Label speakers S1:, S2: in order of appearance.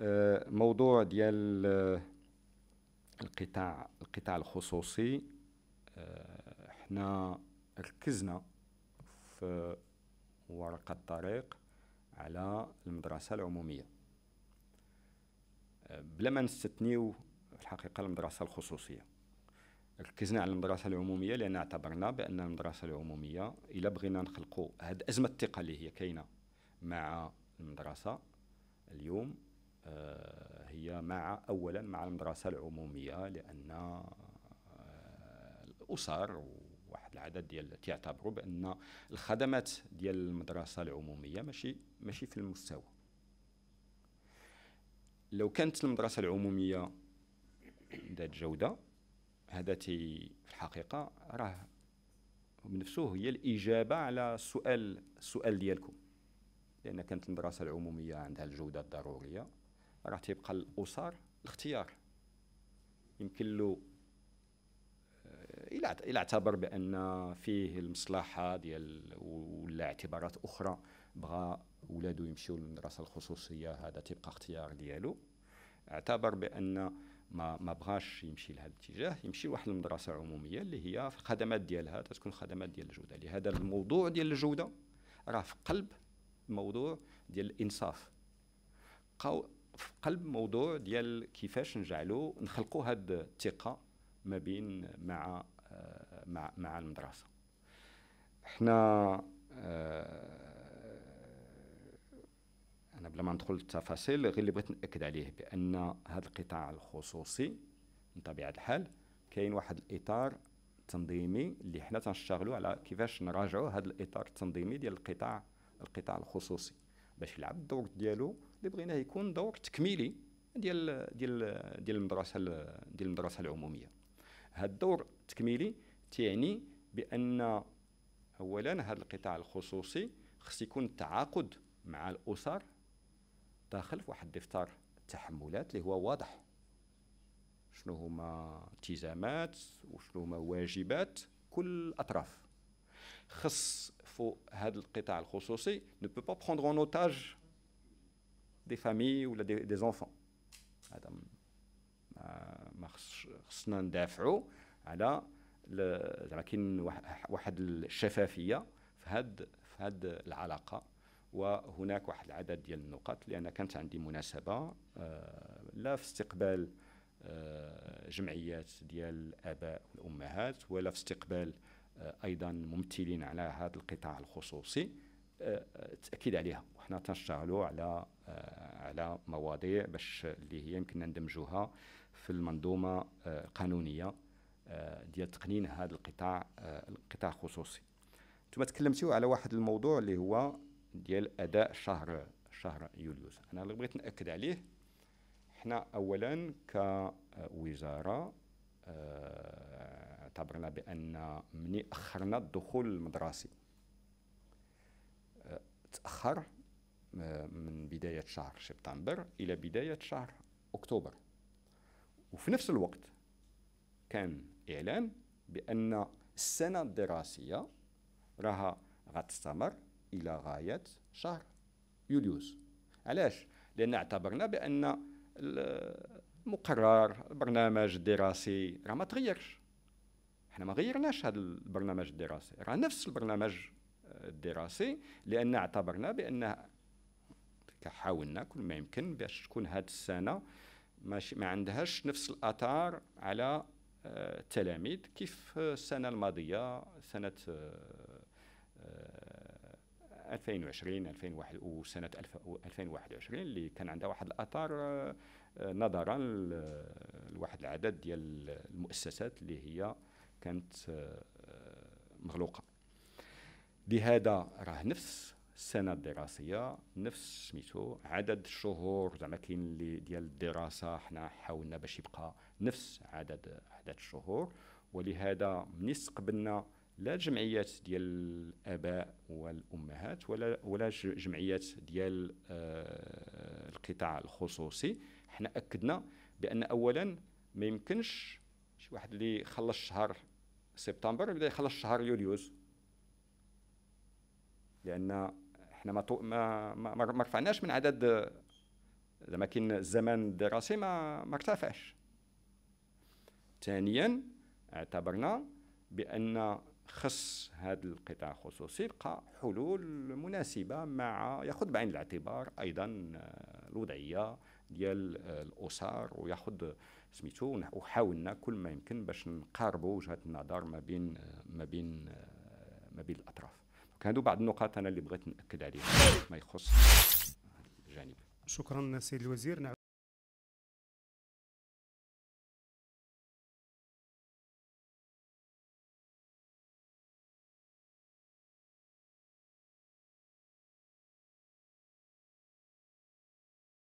S1: آه، موضوع ديال آه، القطاع القطاع الخصوصي احنا آه، ركزنا في ورقة الطريق على المدرسة العمومية بلا ما نستثنيو الحقيقة المدرسة الخصوصية ركزنا على المدرسة العمومية لأن اعتبرنا بأن المدرسة العمومية إلا بغينا نخلقوا هاد أزمة الثقة اللي هي كاينة مع المدرسة اليوم العمومية مع أولا مع المدرسة العمومية لأن آه، الأسر واحد العدد ديال تيعتبروا بأن الخدمات ديال المدرسة العمومية ماشي ماشي في المستوى لو كانت المدرسة العمومية ذات جودة هذا تي في الحقيقة راه بنفسه هي الإجابة على السؤال السؤال ديالكم لأن كانت المدرسة العمومية عندها الجودة الضرورية راه تيبقى الاسر الاختيار يمكن له آه، الى اعتبر بان فيه المصلحه ديال ولا اعتبارات اخرى بغى ولادو يمشيو للمدرسه الخصوصيه هذا تيبقى اختيار ديالو اعتبر بان ما ما بغاش يمشي لهذا الاتجاه يمشي لواحد المدرسه عموميه اللي هي في الخدمات ديالها تتكون خدمات ديال الجوده لهذا الموضوع ديال الجوده راه في قلب الموضوع ديال الانصاف في قلب موضوع ديال كيفاش نجعلوا نخلقوا هاد الثقه ما بين مع آه، مع مع المدرسه احنا آه، انا بلا ما ندخل التفاصيل غير اللي بغيت ناكد عليه بان هذا القطاع الخصوصي من طبيعه الحال كاين واحد الاطار تنظيمي اللي حنا تنشتغلوا على كيفاش نراجعوا هذا الاطار التنظيمي ديال القطاع القطاع الخصوصي باش يلعب الدور ديالو اللي بغيناه يكون دور تكميلي ديال ديال ديال المدرسه ديال المدرسه العموميه هذا الدور التكميلي تعني بان اولا هذا القطاع الخصوصي خص يكون التعاقد مع الاسر داخل في واحد دفتر التحملات اللي هو واضح شنو هما التزامات وشنو هما واجبات كل الاطراف خص faut هذا القطاع الخصوصي نو بو با بروندر اون اوتاج دي فامي ولا دي, دي زونفون هذا ما خصنا ندافعوا على زعما كاين واحد الشفافيه في هاد في هاد العلاقه وهناك واحد العدد ديال النقاط لان كانت عندي مناسبه آه، لا في استقبال آه، جمعيات ديال الاباء والامهات ولا في استقبال ايضا ممثلين على هذا القطاع الخصوصي التاكيد آه، عليها وحنا تنشتغلوا على آه، على مواضيع باش اللي هي يمكن ندمجوها في المنظومه آه، القانونيه ديال تقنين هذا القطاع القطاع الخصوصي انتم تكلمتوا على واحد الموضوع اللي هو ديال اداء شهر شهر يوليوز انا اللي بغيت ناكد عليه حنا اولا كوزاره اعتبرنا بان من اخرنا الدخول المدرسي أه، تاخر أه، من بدايه شهر سبتمبر الى بدايه شهر اكتوبر وفي نفس الوقت كان اعلان بان السنه الدراسيه راها غتستمر الى غايه شهر يوليوز علاش لان اعتبرنا بان المقرر البرنامج الدراسي راه ما تغيرش احنا ما غيرناش هذا البرنامج الدراسي راه نفس البرنامج آه، الدراسي لان اعتبرنا بان حاولنا كل ما يمكن باش تكون هذه السنه ماشي ما عندهاش نفس الاثار على آه، التلاميذ كيف السنه الماضيه سنه 2020 2021 وسنه 2021 اللي كان عندها واحد الاثار آه، نظرا لواحد العدد ديال المؤسسات اللي هي كانت آه، مغلوقه لهذا راه نفس السنه الدراسيه نفس سميتو عدد الشهور زعما كاين اللي ديال الدراسه حنا حاولنا باش يبقى نفس عدد عدد الشهور ولهذا ملي استقبلنا لا الجمعيات ديال الاباء والامهات ولا ولا جمعيات ديال آه، القطاع الخصوصي حنا اكدنا بان اولا ما يمكنش شي واحد اللي خلص شهر سبتمبر بدا يخلص شهر يوليوز لان احنا ما ما ما, ما رفعناش من عدد زعما كاين الزمان الدراسي ما ما ارتفعش ثانيا اعتبرنا بان خص هذا القطاع الخصوصي يلقى حلول مناسبه مع ياخذ بعين الاعتبار ايضا الوضعيه ديال الاسر وياخذ سميتو وحاولنا كل ما يمكن باش نقاربوا وجهه النظر ما بين ما بين ما بين الاطراف هادو بعض النقاط انا اللي بغيت ناكد عليها ما يخص الجانب شكرا سيد الوزير